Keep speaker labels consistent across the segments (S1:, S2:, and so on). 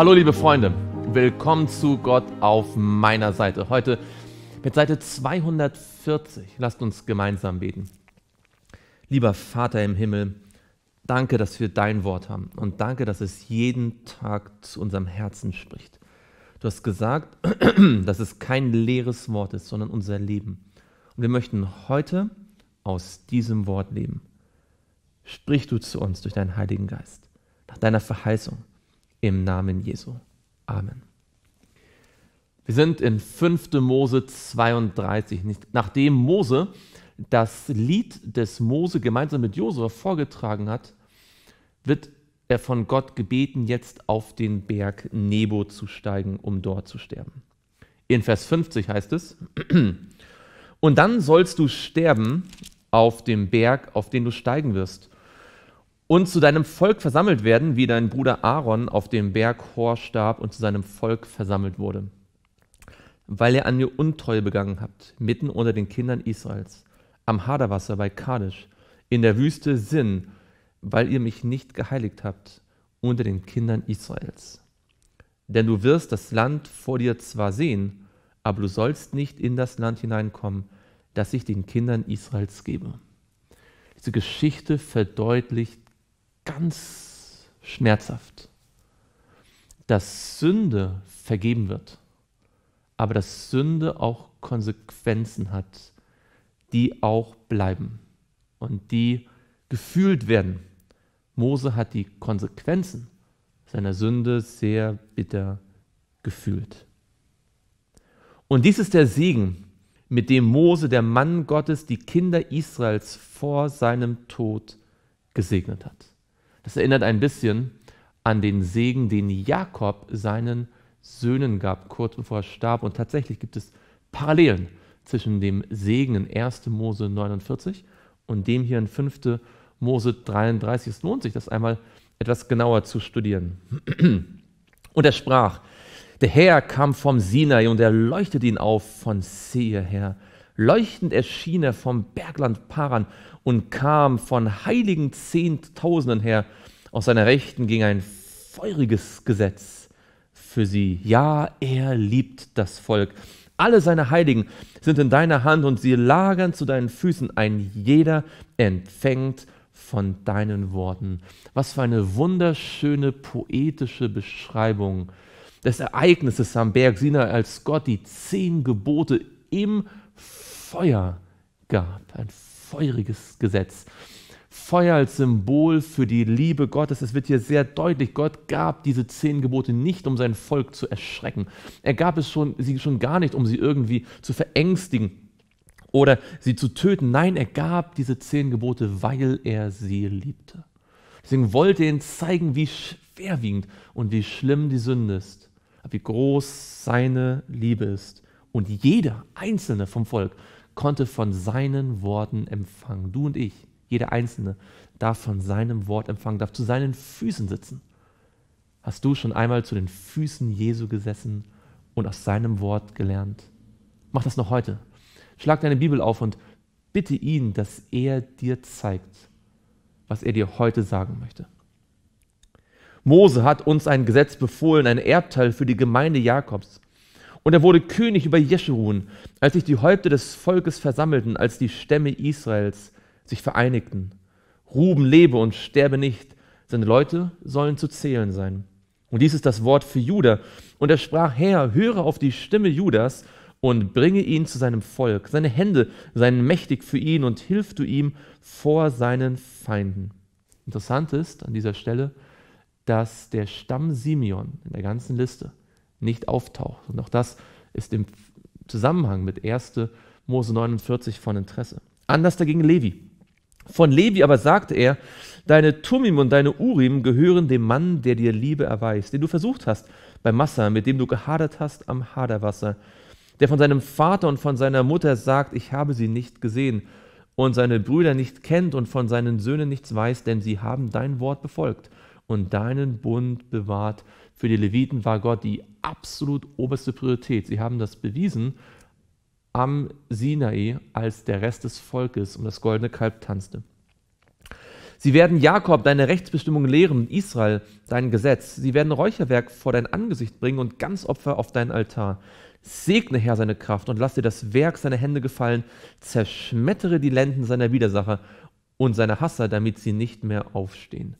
S1: Hallo liebe Freunde, willkommen zu Gott auf meiner Seite. Heute mit Seite 240. Lasst uns gemeinsam beten. Lieber Vater im Himmel, danke, dass wir dein Wort haben und danke, dass es jeden Tag zu unserem Herzen spricht. Du hast gesagt, dass es kein leeres Wort ist, sondern unser Leben. Und wir möchten heute aus diesem Wort leben. Sprich du zu uns durch deinen Heiligen Geist, nach deiner Verheißung im Namen Jesu. Amen. Wir sind in 5. Mose 32. Nachdem Mose das Lied des Mose gemeinsam mit Josua vorgetragen hat, wird er von Gott gebeten, jetzt auf den Berg Nebo zu steigen, um dort zu sterben. In Vers 50 heißt es, und dann sollst du sterben auf dem Berg, auf den du steigen wirst, und zu deinem Volk versammelt werden, wie dein Bruder Aaron auf dem Berg Hor starb und zu seinem Volk versammelt wurde, weil ihr an mir Untreue begangen habt, mitten unter den Kindern Israels, am Haderwasser bei Kadesh, in der Wüste Sinn, weil ihr mich nicht geheiligt habt unter den Kindern Israels. Denn du wirst das Land vor dir zwar sehen, aber du sollst nicht in das Land hineinkommen, das ich den Kindern Israels gebe. Diese Geschichte verdeutlicht ganz schmerzhaft, dass Sünde vergeben wird, aber dass Sünde auch Konsequenzen hat, die auch bleiben und die gefühlt werden. Mose hat die Konsequenzen seiner Sünde sehr bitter gefühlt. Und dies ist der Segen, mit dem Mose, der Mann Gottes, die Kinder Israels vor seinem Tod gesegnet hat. Das erinnert ein bisschen an den Segen, den Jakob seinen Söhnen gab, kurz bevor er starb. Und tatsächlich gibt es Parallelen zwischen dem Segen in 1. Mose 49 und dem hier in 5. Mose 33. Es lohnt sich, das einmal etwas genauer zu studieren. Und er sprach, der Herr kam vom Sinai und er leuchtete ihn auf von Seir her. Leuchtend erschien er vom Bergland Paran und kam von heiligen Zehntausenden her. Aus seiner Rechten ging ein feuriges Gesetz für sie. Ja, er liebt das Volk. Alle seine Heiligen sind in deiner Hand und sie lagern zu deinen Füßen. Ein jeder empfängt von deinen Worten. Was für eine wunderschöne poetische Beschreibung des Ereignisses am Berg Sinai, als Gott die zehn Gebote im Feuer gab, ein feuriges Gesetz. Feuer als Symbol für die Liebe Gottes. Es wird hier sehr deutlich, Gott gab diese zehn Gebote nicht, um sein Volk zu erschrecken. Er gab es schon, sie schon gar nicht, um sie irgendwie zu verängstigen oder sie zu töten. Nein, er gab diese zehn Gebote, weil er sie liebte. Deswegen wollte er ihnen zeigen, wie schwerwiegend und wie schlimm die Sünde ist, wie groß seine Liebe ist. Und jeder einzelne vom Volk konnte von seinen Worten empfangen. Du und ich, jeder Einzelne, darf von seinem Wort empfangen, darf zu seinen Füßen sitzen. Hast du schon einmal zu den Füßen Jesu gesessen und aus seinem Wort gelernt? Mach das noch heute. Schlag deine Bibel auf und bitte ihn, dass er dir zeigt, was er dir heute sagen möchte. Mose hat uns ein Gesetz befohlen, ein Erbteil für die Gemeinde Jakobs. Und er wurde König über Jeschurun, als sich die Häupter des Volkes versammelten, als die Stämme Israels sich vereinigten. Ruben lebe und sterbe nicht, seine Leute sollen zu zählen sein. Und dies ist das Wort für Judah. Und er sprach, Herr, höre auf die Stimme Judas und bringe ihn zu seinem Volk. Seine Hände seien mächtig für ihn und hilf du ihm vor seinen Feinden. Interessant ist an dieser Stelle, dass der Stamm Simeon in der ganzen Liste nicht auftaucht. Und auch das ist im Zusammenhang mit 1. Mose 49 von Interesse. Anders dagegen Levi. Von Levi aber sagte er, deine Tumim und deine Urim gehören dem Mann, der dir Liebe erweist, den du versucht hast bei Massa, mit dem du gehadert hast am Haderwasser, der von seinem Vater und von seiner Mutter sagt, ich habe sie nicht gesehen und seine Brüder nicht kennt und von seinen Söhnen nichts weiß, denn sie haben dein Wort befolgt und deinen Bund bewahrt. Für die Leviten war Gott die absolut oberste Priorität. Sie haben das bewiesen am Sinai, als der Rest des Volkes um das goldene Kalb tanzte. Sie werden Jakob deine Rechtsbestimmung lehren und Israel dein Gesetz. Sie werden Räucherwerk vor dein Angesicht bringen und Ganzopfer auf deinen Altar. Segne Herr seine Kraft und lass dir das Werk seiner Hände gefallen. Zerschmettere die Lenden seiner Widersacher und seiner Hasser, damit sie nicht mehr aufstehen.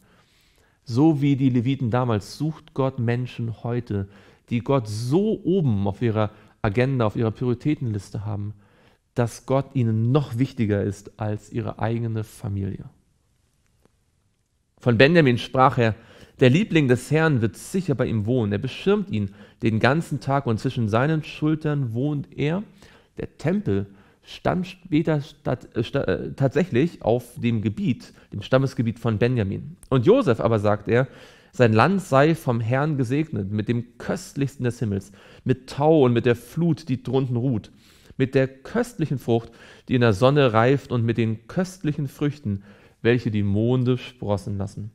S1: So wie die Leviten damals sucht Gott Menschen heute, die Gott so oben auf ihrer Agenda, auf ihrer Prioritätenliste haben, dass Gott ihnen noch wichtiger ist als ihre eigene Familie. Von Benjamin sprach er, der Liebling des Herrn wird sicher bei ihm wohnen, er beschirmt ihn den ganzen Tag und zwischen seinen Schultern wohnt er, der Tempel stammt später äh, äh, tatsächlich auf dem Gebiet, dem Stammesgebiet von Benjamin. Und Josef aber sagt er, sein Land sei vom Herrn gesegnet, mit dem köstlichsten des Himmels, mit Tau und mit der Flut, die drunten ruht, mit der köstlichen Frucht, die in der Sonne reift und mit den köstlichen Früchten, welche die Monde sprossen lassen.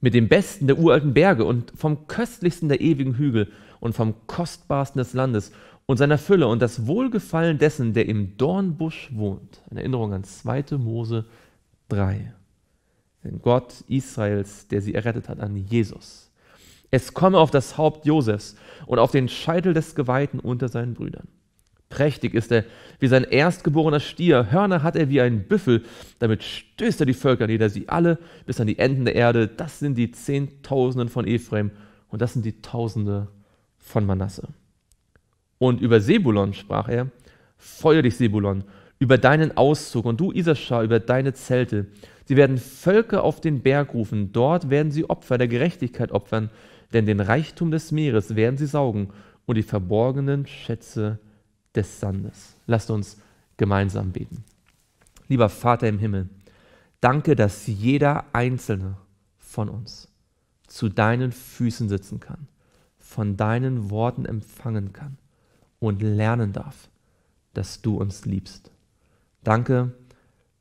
S1: Mit dem Besten der uralten Berge und vom köstlichsten der ewigen Hügel und vom kostbarsten des Landes und seiner Fülle und das Wohlgefallen dessen, der im Dornbusch wohnt. Eine Erinnerung an 2. Mose 3. Den Gott Israels, der sie errettet hat, an Jesus. Es komme auf das Haupt Josefs und auf den Scheitel des Geweihten unter seinen Brüdern. Prächtig ist er wie sein erstgeborener Stier, Hörner hat er wie ein Büffel, damit stößt er die Völker nieder, sie alle bis an die Enden der Erde. Das sind die Zehntausenden von Ephraim und das sind die Tausende von Manasse. Und über Sebulon sprach er, Feuer dich, Sebulon, über deinen Auszug und du, Isaschar, über deine Zelte. Sie werden Völker auf den Berg rufen, dort werden sie Opfer der Gerechtigkeit opfern, denn den Reichtum des Meeres werden sie saugen und die verborgenen Schätze des Sandes. Lasst uns gemeinsam beten. Lieber Vater im Himmel, danke, dass jeder einzelne von uns zu deinen Füßen sitzen kann, von deinen Worten empfangen kann und lernen darf, dass du uns liebst. Danke,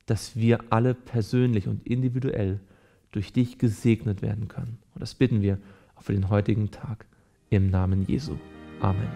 S1: dass wir alle persönlich und individuell durch dich gesegnet werden können. Und das bitten wir auch für den heutigen Tag im Namen Jesu. Amen.